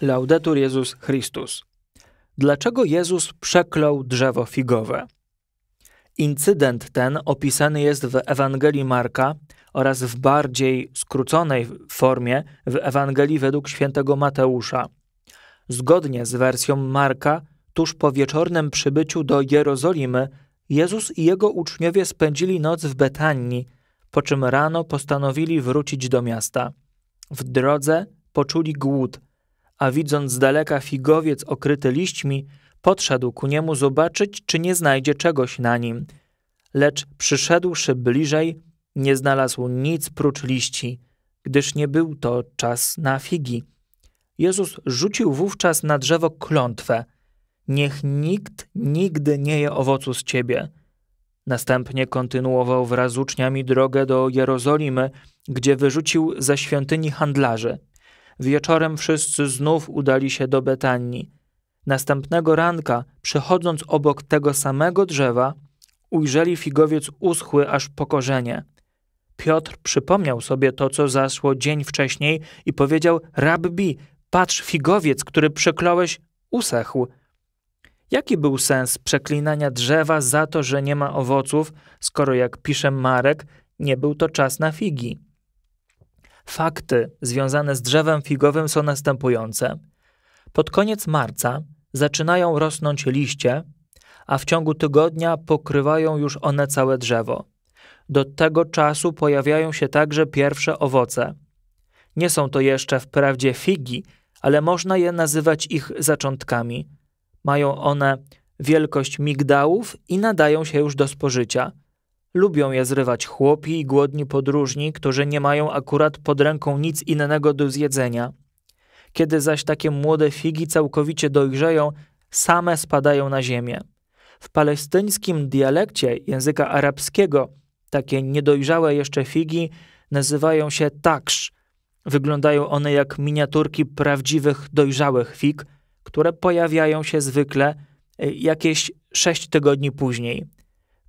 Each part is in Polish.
Laudetur Jezus Chrystus. Dlaczego Jezus przeklął drzewo figowe? Incydent ten opisany jest w Ewangelii Marka oraz w bardziej skróconej formie w Ewangelii według świętego Mateusza. Zgodnie z wersją Marka, tuż po wieczornym przybyciu do Jerozolimy, Jezus i jego uczniowie spędzili noc w Betanii, po czym rano postanowili wrócić do miasta. W drodze poczuli głód – a widząc z daleka figowiec okryty liśćmi, podszedł ku niemu zobaczyć, czy nie znajdzie czegoś na nim. Lecz przyszedłszy bliżej, nie znalazł nic prócz liści, gdyż nie był to czas na figi. Jezus rzucił wówczas na drzewo klątwę: Niech nikt nigdy nie je owocu z ciebie. Następnie kontynuował wraz z uczniami drogę do Jerozolimy, gdzie wyrzucił ze świątyni handlarzy. Wieczorem wszyscy znów udali się do Betanii. Następnego ranka, przechodząc obok tego samego drzewa, ujrzeli figowiec uschły aż po korzenie. Piotr przypomniał sobie to, co zaszło dzień wcześniej i powiedział: Rabbi, patrz, figowiec, który przekląłeś, usechł. Jaki był sens przeklinania drzewa za to, że nie ma owoców, skoro jak pisze Marek, nie był to czas na figi? Fakty związane z drzewem figowym są następujące. Pod koniec marca zaczynają rosnąć liście, a w ciągu tygodnia pokrywają już one całe drzewo. Do tego czasu pojawiają się także pierwsze owoce. Nie są to jeszcze wprawdzie figi, ale można je nazywać ich zaczątkami. Mają one wielkość migdałów i nadają się już do spożycia. Lubią je zrywać chłopi i głodni podróżni, którzy nie mają akurat pod ręką nic innego do zjedzenia. Kiedy zaś takie młode figi całkowicie dojrzeją, same spadają na ziemię. W palestyńskim dialekcie języka arabskiego takie niedojrzałe jeszcze figi nazywają się taksz. Wyglądają one jak miniaturki prawdziwych, dojrzałych fig, które pojawiają się zwykle e, jakieś sześć tygodni później.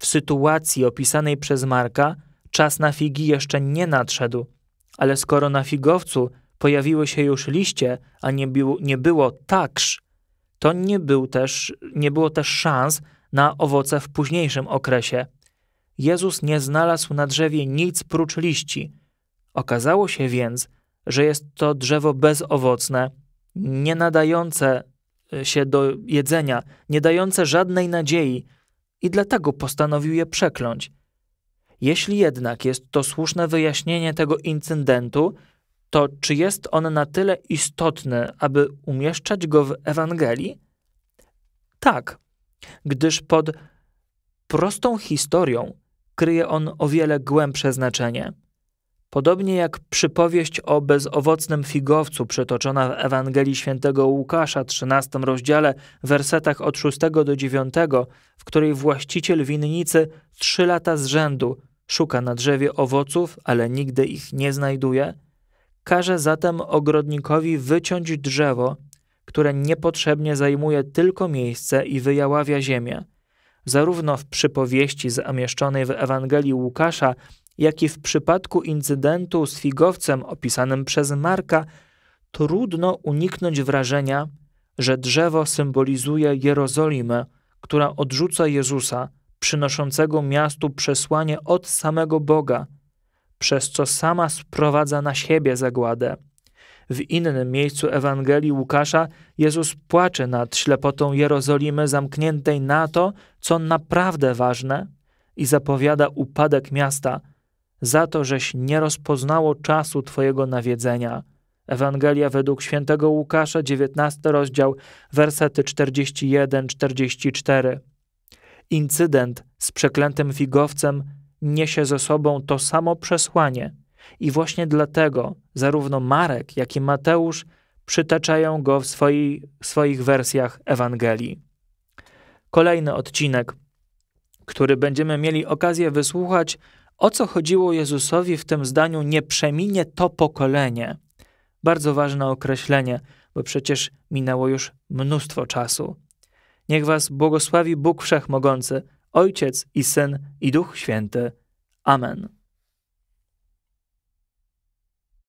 W sytuacji opisanej przez Marka czas na figi jeszcze nie nadszedł, ale skoro na figowcu pojawiły się już liście, a nie, nie było takż, to nie, był też, nie było też szans na owoce w późniejszym okresie. Jezus nie znalazł na drzewie nic prócz liści. Okazało się więc, że jest to drzewo bezowocne, nie nadające e, się do jedzenia, nie dające żadnej nadziei, i dlatego postanowił je przekląć. Jeśli jednak jest to słuszne wyjaśnienie tego incydentu, to czy jest on na tyle istotny, aby umieszczać go w Ewangelii? Tak, gdyż pod prostą historią kryje on o wiele głębsze znaczenie. Podobnie jak przypowieść o bezowocnym figowcu przytoczona w Ewangelii Świętego Łukasza, 13 rozdziale, wersetach od 6 do 9, w której właściciel winnicy trzy lata z rzędu szuka na drzewie owoców, ale nigdy ich nie znajduje, każe zatem ogrodnikowi wyciąć drzewo, które niepotrzebnie zajmuje tylko miejsce i wyjaławia ziemię. Zarówno w przypowieści zamieszczonej w Ewangelii Łukasza, jak i w przypadku incydentu z figowcem opisanym przez Marka, trudno uniknąć wrażenia, że drzewo symbolizuje Jerozolimę, która odrzuca Jezusa, przynoszącego miastu przesłanie od samego Boga, przez co sama sprowadza na siebie zagładę. W innym miejscu Ewangelii Łukasza Jezus płacze nad ślepotą Jerozolimy zamkniętej na to, co naprawdę ważne i zapowiada upadek miasta – za to, żeś nie rozpoznało czasu Twojego nawiedzenia. Ewangelia według świętego Łukasza, 19 rozdział, wersety 41-44. Incydent z przeklętym figowcem niesie ze sobą to samo przesłanie i właśnie dlatego zarówno Marek, jak i Mateusz przytaczają go w swoich wersjach Ewangelii. Kolejny odcinek, który będziemy mieli okazję wysłuchać, o co chodziło Jezusowi w tym zdaniu nie przeminie to pokolenie? Bardzo ważne określenie, bo przecież minęło już mnóstwo czasu. Niech was błogosławi Bóg Wszechmogący, Ojciec i Syn i Duch Święty. Amen.